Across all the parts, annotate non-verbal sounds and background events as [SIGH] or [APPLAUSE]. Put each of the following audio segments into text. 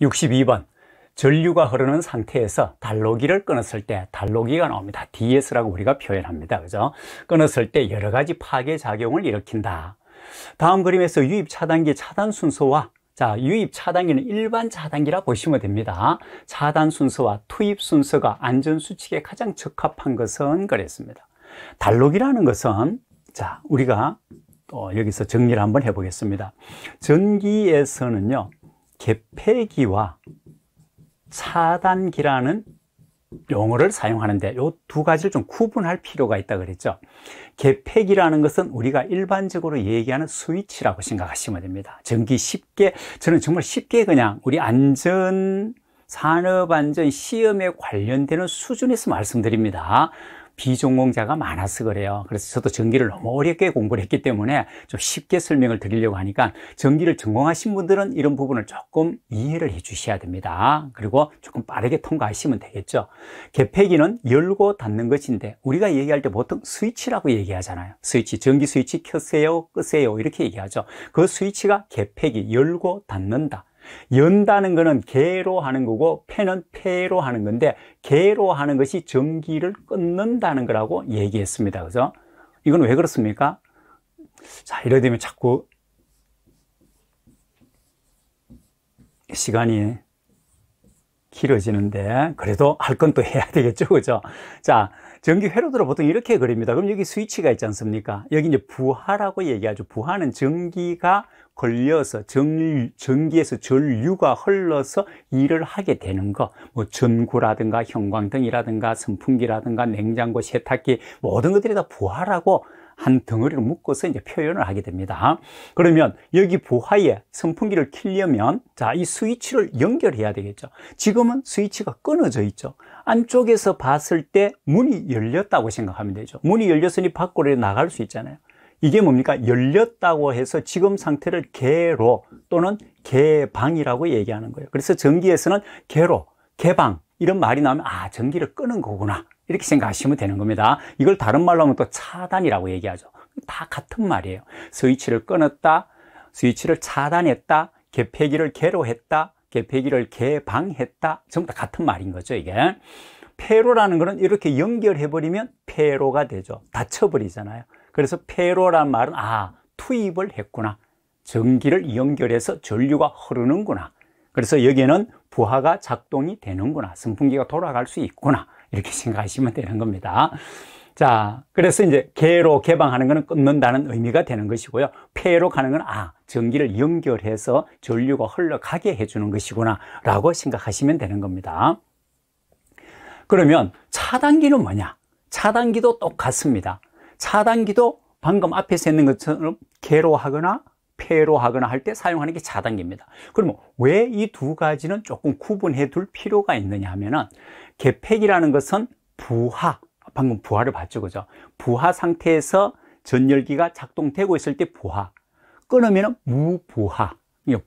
62번 전류가 흐르는 상태에서 달로기를 끊었을 때 달로기가 나옵니다. DS라고 우리가 표현합니다. 그죠? 끊었을 때 여러 가지 파괴 작용을 일으킨다. 다음 그림에서 유입 차단기 차단 순서와 자, 유입 차단기는 일반 차단기라 보시면 됩니다. 차단 순서와 투입 순서가 안전 수칙에 가장 적합한 것은 그랬습니다. 달로기라는 것은 자, 우리가 또 어, 여기서 정리를 한번 해 보겠습니다. 전기에서는요. 개폐기와 차단기라는 용어를 사용하는데 이 두 가지를 좀 구분할 필요가 있다 그랬죠 개폐기라는 것은 우리가 일반적으로 얘기하는 스위치라고 생각하시면 됩니다 전기 쉽게 저는 정말 쉽게 그냥 우리 안전 산업안전 시험에 관련되는 수준에서 말씀드립니다 비전공자가 많아서 그래요. 그래서 저도 전기를 너무 어렵게 공부를 했기 때문에 좀 쉽게 설명을 드리려고 하니까 전기를 전공하신 분들은 이런 부분을 조금 이해를 해 주셔야 됩니다. 그리고 조금 빠르게 통과하시면 되겠죠. 개폐기는 열고 닫는 것인데 우리가 얘기할 때 보통 스위치라고 얘기하잖아요. 스위치, 전기 스위치 켰어요 끄세요 이렇게 얘기하죠. 그 스위치가 개폐기 열고 닫는다. 연다는 거는 개로 하는 거고 패는 패로 하는 건데 개로 하는 것이 전기를 끊는다는 거라고 얘기했습니다. 그죠? 이건 왜 그렇습니까? 자, 이래 되면 자꾸 시간이 길어지는데 그래도 할 건 또 해야 되겠죠. 그죠? 자, 전기 회로들을 보통 이렇게 그립니다. 그럼 여기 스위치가 있지 않습니까? 여기 이제 부하라고 얘기하죠. 부하는 전기가 걸려서 전, 전기에서 전류가 흘러서 일을 하게 되는 거. 뭐 전구라든가 형광등이라든가 선풍기라든가 냉장고, 세탁기 모든 뭐 것들이 다 부하라고 한 덩어리로 묶어서 이제 표현을 하게 됩니다. 그러면 여기 부하에 선풍기를 키려면 자, 이 스위치를 연결해야 되겠죠. 지금은 스위치가 끊어져 있죠. 안쪽에서 봤을 때 문이 열렸다고 생각하면 되죠 문이 열렸으니 밖으로 나갈 수 있잖아요 이게 뭡니까? 열렸다고 해서 지금 상태를 개로 또는 개방이라고 얘기하는 거예요 그래서 전기에서는 개로, 개방 이런 말이 나오면 아 전기를 끄는 거구나 이렇게 생각하시면 되는 겁니다 이걸 다른 말로 하면 또 차단이라고 얘기하죠 다 같은 말이에요 스위치를 끊었다 스위치를 차단했다 개폐기를 개로 했다 개폐기를 개방했다 전부 다 같은 말인 거죠 이게 폐로라는 거는 이렇게 연결해 버리면 폐로가 되죠 닫혀버리잖아요 그래서 폐로란 말은 아 투입을 했구나 전기를 연결해서 전류가 흐르는구나 그래서 여기에는 부하가 작동이 되는구나 선풍기가 돌아갈 수 있구나 이렇게 [LAUGHS] 생각하시면 되는 겁니다 자, 그래서 이제 개로 개방하는 것은 끊는다는 의미가 되는 것이고요. 폐로 가는 건 아, 전기를 연결해서 전류가 흘러가게 해주는 것이구나 라고 생각하시면 되는 겁니다. 그러면 차단기는 뭐냐? 차단기도 똑같습니다. 차단기도 방금 앞에서 있는 것처럼 개로 하거나 폐로 하거나 할 때 사용하는 게 차단기입니다. 그러면 왜 이 두 가지는 조금 구분해 둘 필요가 있느냐 하면은 개팩이라는 것은 부하, 방금 부하를 봤죠 그죠 부하 상태에서 전열기가 작동되고 있을 때 부하 끊으면 무부하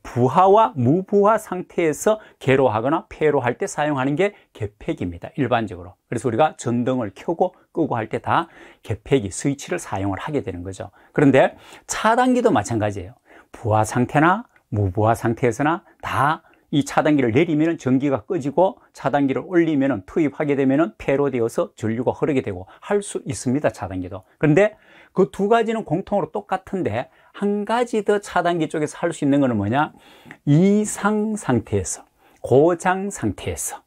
부하와 무부하 상태에서 개로하거나 폐로할 때 사용하는 게개폐입니다 일반적으로 그래서 우리가 전등을 켜고 끄고 할 때 다개폐이 스위치를 사용을 하게 되는 거죠 그런데 차단기도 마찬가지예요 부하 상태나 무부하 상태에서나 다이 차단기를 내리면 전기가 꺼지고 차단기를 올리면 투입하게 되면 폐로 되어서 전류가 흐르게 되고 할 수 있습니다 차단기도 그런데 그 두 가지는 공통으로 똑같은데 한 가지 더 차단기 쪽에서 할 수 있는 것은 뭐냐 이상 상태에서 고장 상태에서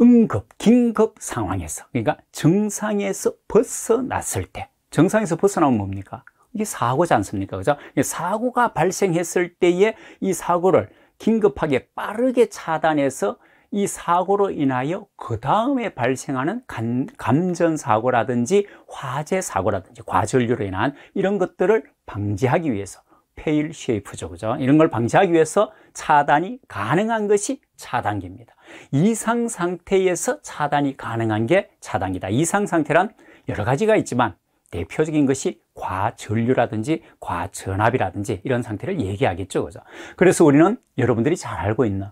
응급 긴급 상황에서 그러니까 정상에서 벗어났을 때 정상에서 벗어나면 뭡니까 이게 사고지 않습니까? 그죠? 사고가 발생했을 때에 이 사고를 긴급하게 빠르게 차단해서 이 사고로 인하여 그 다음에 발생하는 감, 전사고라든지 화재사고라든지 과전류로 인한 이런 것들을 방지하기 위해서 페일 쉐이프죠 그죠 이런 걸 방지하기 위해서 차단이 가능한 것이 차단기입니다 이상 상태에서 차단이 가능한 게 차단기다 이상 상태란 여러 가지가 있지만 대표적인 것이 과전류라든지 과전압이라든지 이런 상태를 얘기하겠죠. 그죠? 그래서 우리는 여러분들이 잘 알고 있는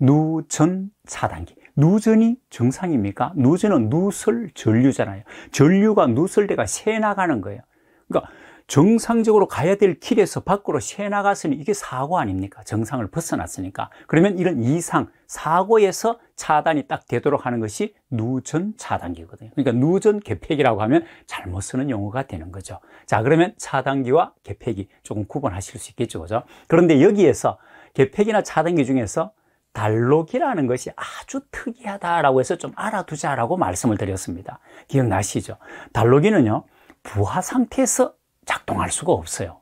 누전 차단기. 누전이 정상입니까? 누전은 누설 전류잖아요. 전류가 누설대가 새 나가는 거예요. 그러니까 정상적으로 가야 될 길에서 밖으로 새 나갔으니 이게 사고 아닙니까? 정상을 벗어났으니까. 그러면 이런 이상, 사고에서 차단이 딱 되도록 하는 것이 누전 차단기거든요. 그러니까 누전 개폐기라고 하면 잘못 쓰는 용어가 되는 거죠. 자, 그러면 차단기와 개폐기 조금 구분하실 수 있겠죠. 그죠? 그런데 여기에서 개폐기나 차단기 중에서 달록이라는 것이 아주 특이하다라고 해서 좀 알아두자라고 말씀을 드렸습니다. 기억나시죠? 달록이는요, 부하 상태에서 작동할 수가 없어요.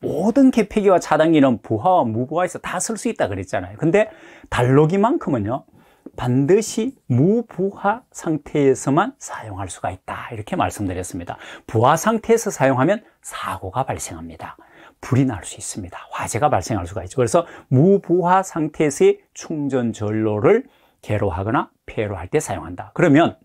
모든 개폐기와 차단기는 부하와 무부하에 서다 쓸 수 있다 그랬잖아요. 근데 달로기만큼은요. 반드시 무부하 상태에서만 사용할 수가 있다 이렇게 말씀드렸습니다 부하 상태에서 사용하면 사고가 발생합니다 불이 날 수 있습니다 화재가 발생할 수가 있죠 그래서 무부하 상태에서의 충전 전로를 개로하거나 폐로할 때 사용한다 그러면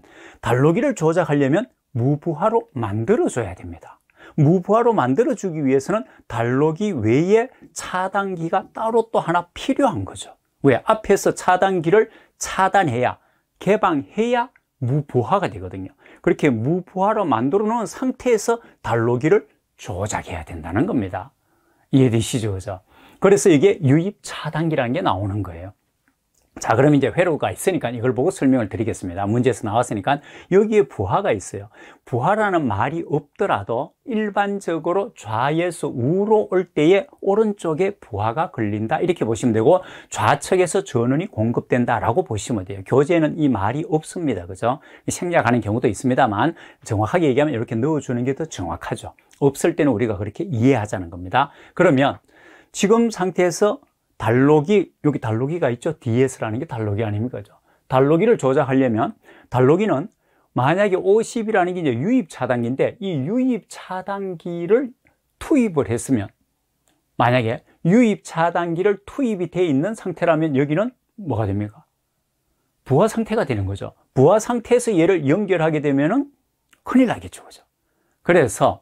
달로기를 조작하려면 무부하로 만들어줘야 됩니다 무보화로 만들어주기 위해서는 달러기 외에 차단기가 따로 또 하나 필요한 거죠. 왜? 앞에서 차단기를 차단해야, 개방해야 무보화가 되거든요. 그렇게 무보화로 만들어 놓은 상태에서 달러기를 조작해야 된다는 겁니다. 이해되시죠? 그죠? 그래서 이게 유입 차단기라는 게 나오는 거예요. 자 그럼 이제 회로가 있으니까 이걸 보고 설명을 드리겠습니다 문제에서 나왔으니까 여기에 부하가 있어요 부하라는 말이 없더라도 일반적으로 좌에서 우로 올 때에 오른쪽에 부하가 걸린다 이렇게 보시면 되고 좌측에서 전원이 공급된다 라고 보시면 돼요 교재는이 말이 없습니다 그죠 생략하는 경우도 있습니다만 정확하게 얘기하면 이렇게 넣어주는 게 더 정확하죠 없을 때는 우리가 그렇게 이해하자는 겁니다 그러면 지금 상태에서 달로기, 여기 달로기가 있죠. DS라는 게 달로기 아닙니까? 달로기를 조작하려면 달로기는 만약에 50이라는 게 이제 유입 차단기인데 이 유입 차단기를 투입을 했으면 만약에 유입 차단기를 투입이 돼 있는 상태라면 여기는 뭐가 됩니까? 부하 상태가 되는 거죠. 부하 상태에서 얘를 연결하게 되면 큰일 나겠죠. 그죠? 그래서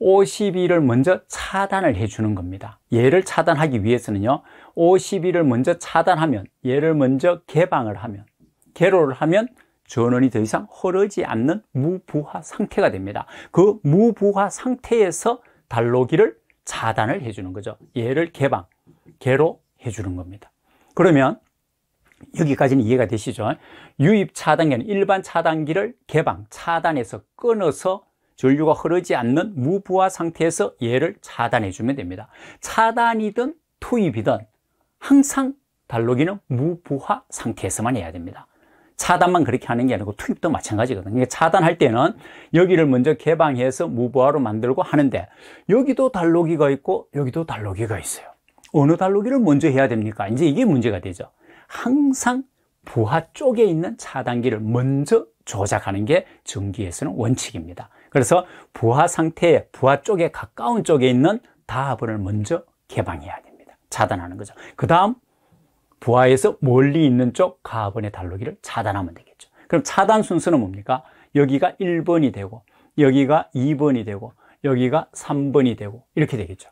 5 2를 먼저 차단을 해주는 겁니다 얘를 차단하기 위해서는요 5 2를 먼저 차단하면 얘를 먼저 개방을 하면 개로를 하면 전원이 더 이상 흐르지 않는 무부하 상태가 됩니다 그 무부하 상태에서 달로기를 차단을 해주는 거죠 얘를 개방, 개로 해주는 겁니다 그러면 여기까지는 이해가 되시죠? 유입 차단기는 일반 차단기를 개방, 차단해서 끊어서 전류가 흐르지 않는 무부하 상태에서 얘를 차단해 주면 됩니다 차단이든 투입이든 항상 달로기는 무부하 상태에서만 해야 됩니다 차단만 그렇게 하는 게 아니고 투입도 마찬가지거든요 그러니까 차단할 때는 여기를 먼저 개방해서 무부하로 만들고 하는데 여기도 달로기가 있고 여기도 달로기가 있어요 어느 달로기를 먼저 해야 됩니까? 이제 이게 문제가 되죠 항상 부하 쪽에 있는 차단기를 먼저 조작하는 게 전기에서는 원칙입니다 그래서 부하 상태에 부하 쪽에 가까운 쪽에 있는 다합을 먼저 개방해야 됩니다. 차단하는 거죠. 그 다음 부하에서 멀리 있는 쪽 가합원의 달로기를 차단하면 되겠죠. 그럼 차단 순서는 뭡니까? 여기가 1번이 되고 여기가 2번이 되고 여기가 3번이 되고 이렇게 되겠죠.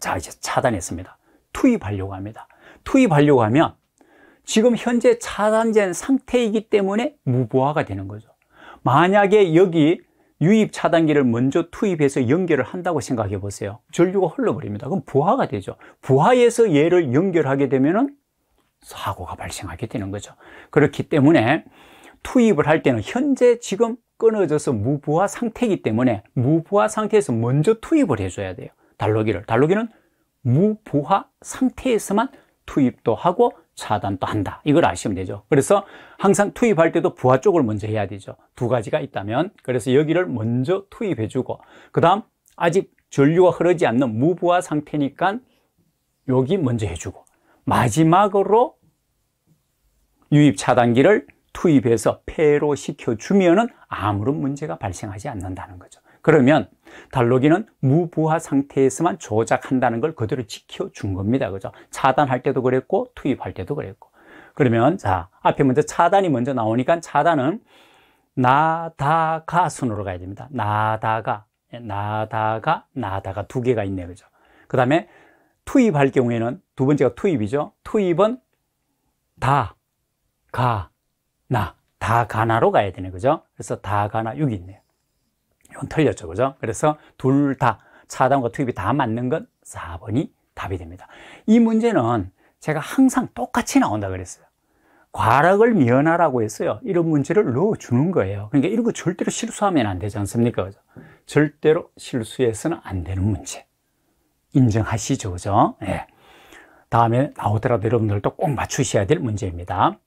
자 이제 차단했습니다. 투입하려고 합니다. 투입하려고 하면 지금 현재 차단된 상태이기 때문에 무보화가 되는 거죠. 만약에 여기 유입 차단기를 먼저 투입해서 연결을 한다고 생각해 보세요 전류가 흘러버립니다 그럼 부하가 되죠 부하에서 얘를 연결하게 되면 사고가 발생하게 되는 거죠 그렇기 때문에 투입을 할 때는 현재 지금 끊어져서 무부하 상태이기 때문에 무부하 상태에서 먼저 투입을 해줘야 돼요 달러기를 달러기는 무부하 상태에서만 투입도 하고 차단도 한다 이걸 아시면 되죠 그래서 항상 투입할 때도 부하 쪽을 먼저 해야 되죠 두 가지가 있다면 그래서 여기를 먼저 투입해 주고 그 다음 아직 전류가 흐르지 않는 무부하 상태니까 여기 먼저 해주고 마지막으로 유입 차단기를 투입해서 폐로 시켜주면 은 아무런 문제가 발생하지 않는다는 거죠 그러면 달로기는 무부하 상태에서만 조작한다는 걸 그대로 지켜준 겁니다. 그죠? 차단할 때도 그랬고 투입할 때도 그랬고. 그러면 자 앞에 먼저 차단이 먼저 나오니까 차단은 나다가 순으로 가야 됩니다. 나다가 예, 나다가 나다가 두 개가 있네 그죠? 그 다음에 투입할 경우에는 두 번째가 투입이죠. 투입은 다, 가, 나, 다 가나로 가야 되네. 그죠? 그래서 다 가나 여기 있네요. 이건 틀렸죠. 그죠? 그래서 둘 다 차단과 투입이 다 맞는 건 4번이 답이 됩니다. 이 문제는 제가 항상 똑같이 나온다 그랬어요. 과락을 면하라고 했어요. 이런 문제를 넣어주는 거예요. 그러니까 이런 거 절대로 실수하면 안 되지 않습니까? 그죠? 절대로 실수해서는 안 되는 문제. 인정하시죠? 그죠? 네. 다음에 나오더라도 여러분들도 꼭 맞추셔야 될 문제입니다.